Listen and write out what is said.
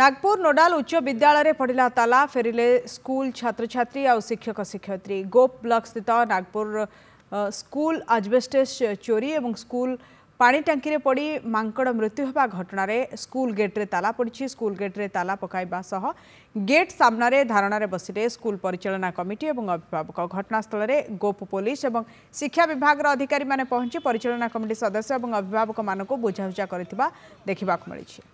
નાગપુર નોડાલ ઉચ્ચ વિદ્યાળયરે પડિલા તાલા ફેરિલે સ્કૂલ છાત્રછાત્રી આઉ શિક્ષક શિક્ષયત્રી ગોપ બ્લક સ્થિત નાગપુર સ્કૂલ આજબેસ્ટેસ ચોરી એવં સ્કૂલ પાણી ટાંકીરે પડી માંકડ મૃત્યુ ହେବା ઘટણારે સ્કૂલ ગેટરે તાલા પડીଛି સ્કૂલ ગેટરે તાલા પકાଇବା સહ ગેટ સામનાରେ ଧାରଣାରେ ବସିଲେ ସ୍କୁଲ ପରିଚାଳନା କମିଟି ଏବଂ ଅଭିଭାବକ ଘଟଣାସ୍ଥଳରେ ଗୋପ ପୋଲିସ ଏବଂ ଶିକ୍ଷା ବିଭାଗର ଅଧିକାରୀମାନେ ପହଞ୍ଚି ପରିଚାଳନା କମିଟି ସଦସ୍ୟ ଏବଂ ଅଭିଭାବକମାନଙ୍କୁ ବୁଝାସୁଝା କରିଥିବା ଦେଖିବାକୁ ମିଳିଛି